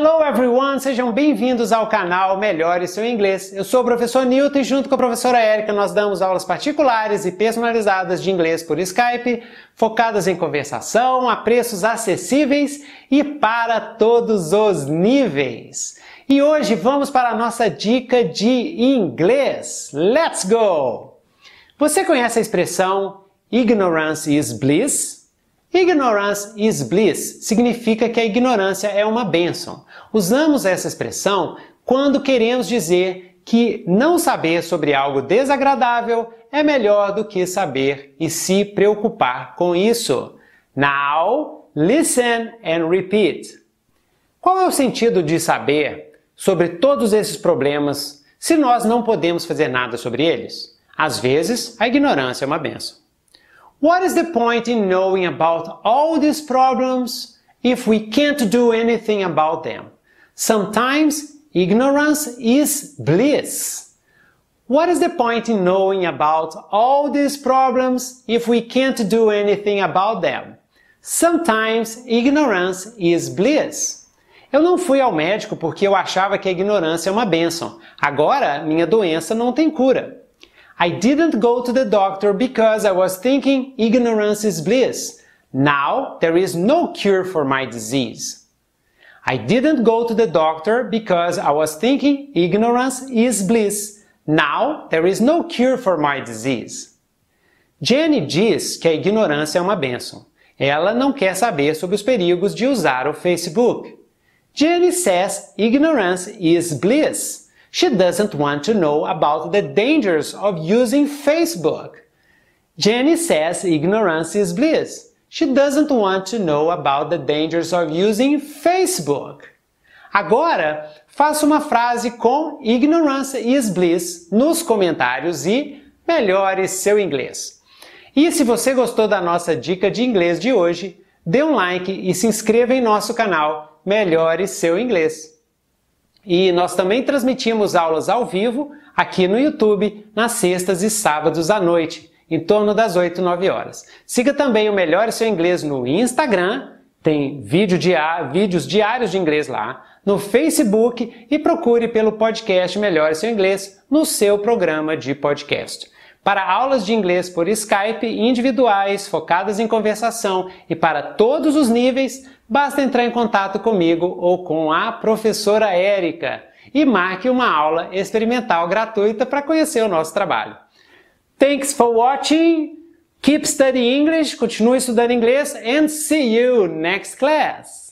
Hello everyone, sejam bem-vindos ao canal Melhore Seu Inglês. Eu sou o professor Newton e junto com a professora Érica nós damos aulas particulares e personalizadas de inglês por Skype, focadas em conversação, a preços acessíveis e para todos os níveis. E hoje vamos para a nossa dica de inglês. Let's go! Você conhece a expressão ignorance is bliss? Ignorance is bliss significa que a ignorância é uma bênção. Usamos essa expressão quando queremos dizer que não saber sobre algo desagradável é melhor do que saber e se preocupar com isso. Now, listen and repeat. Qual é o sentido de saber sobre todos esses problemas se nós não podemos fazer nada sobre eles? Às vezes, a ignorância é uma benção. What is the point in knowing about all these problems if we can't do anything about them? Sometimes ignorance is bliss. What is the point in knowing about all these problems if we can't do anything about them? Sometimes ignorance is bliss. Eu não fui ao médico porque eu achava que a ignorância é uma bênção. Agora, minha doença não tem cura. I didn't go to the doctor because I was thinking ignorance is bliss. Now there is no cure for my disease. I didn't go to the doctor because I was thinking ignorance is bliss. Now there is no cure for my disease. Jenny diz que a ignorância é uma benção. Ela não quer saber sobre os perigos de usar o Facebook. Jenny says ignorance is bliss. She doesn't want to know about the dangers of using Facebook. Jenny says ignorance is bliss. She doesn't want to know about the dangers of using Facebook. Agora, faça uma frase com ignorance is bliss nos comentários e melhore seu inglês. E se você gostou da nossa dica de inglês de hoje, dê um like e se inscreva em nosso canal Melhore Seu Inglês. E nós também transmitimos aulas ao vivo aqui no YouTube nas sextas e sábados à noite, em torno das 8, 9 horas. Siga também o Melhor Seu Inglês no Instagram, tem vídeo vídeos diários de inglês lá, no Facebook e procure pelo podcast Melhor Seu Inglês no seu programa de podcast para aulas de inglês por Skype individuais, focadas em conversação e para todos os níveis, basta entrar em contato comigo ou com a professora Érica e marque uma aula experimental gratuita para conhecer o nosso trabalho. Thanks for watching. Keep studying English, continue estudando inglês and see you next class.